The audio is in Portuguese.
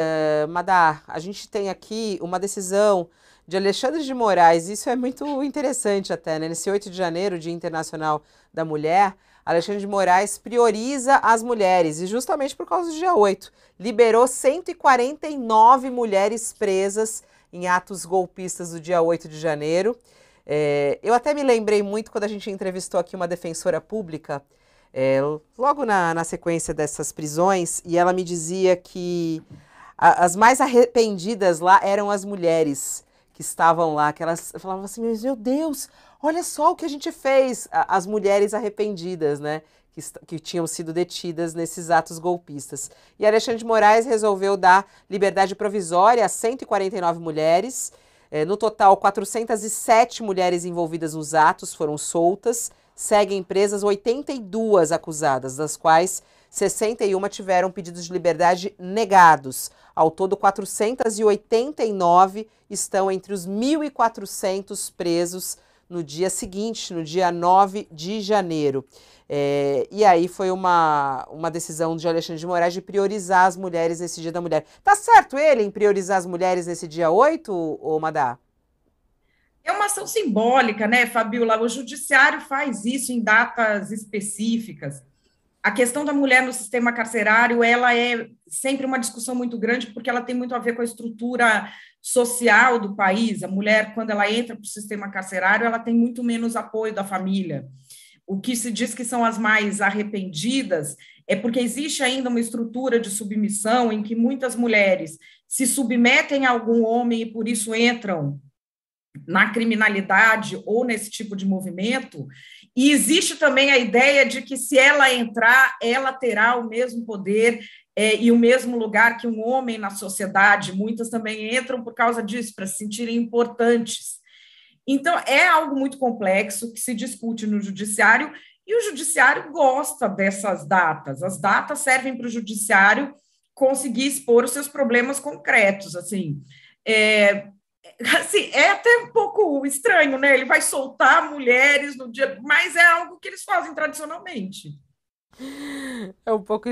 Eh, Madar, Madá, a gente tem aqui uma decisão de Alexandre de Moraes, isso é muito interessante até, né? Nesse 8 de janeiro, Dia Internacional da Mulher, Alexandre de Moraes prioriza as mulheres, e justamente por causa do dia 8, liberou 149 mulheres presas em atos golpistas do dia 8 de janeiro. É, eu até me lembrei muito quando a gente entrevistou aqui uma defensora pública, é, logo na, na sequência dessas prisões, e ela me dizia que as mais arrependidas lá eram as mulheres que estavam lá, que elas falavam assim: meu Deus, olha só o que a gente fez. As mulheres arrependidas, né? Que, que tinham sido detidas nesses atos golpistas. E Alexandre de Moraes resolveu dar liberdade provisória a 149 mulheres. É, no total, 407 mulheres envolvidas nos atos foram soltas. Seguem presas 82 acusadas, das quais 61 tiveram pedidos de liberdade negados. Ao todo, 489 estão entre os 1.400 presos no dia seguinte, no dia 9 de janeiro. É, e aí foi uma, uma decisão de Alexandre de Moraes de priorizar as mulheres nesse dia da mulher. Tá certo ele em priorizar as mulheres nesse dia 8, ou Madá? É uma ação simbólica, né, Fabiola? O judiciário faz isso em datas específicas a questão da mulher no sistema carcerário, ela é sempre uma discussão muito grande, porque ela tem muito a ver com a estrutura social do país. A mulher, quando ela entra para o sistema carcerário, ela tem muito menos apoio da família. O que se diz que são as mais arrependidas é porque existe ainda uma estrutura de submissão em que muitas mulheres se submetem a algum homem e por isso entram na criminalidade ou nesse tipo de movimento. E existe também a ideia de que, se ela entrar, ela terá o mesmo poder é, e o mesmo lugar que um homem na sociedade. Muitas também entram por causa disso, para se sentirem importantes. Então, é algo muito complexo que se discute no judiciário e o judiciário gosta dessas datas. As datas servem para o judiciário conseguir expor os seus problemas concretos. Assim, é, assim, é até um pouco estranho, né? Ele vai soltar mulheres no dia, mas é algo que eles fazem tradicionalmente. É um pouco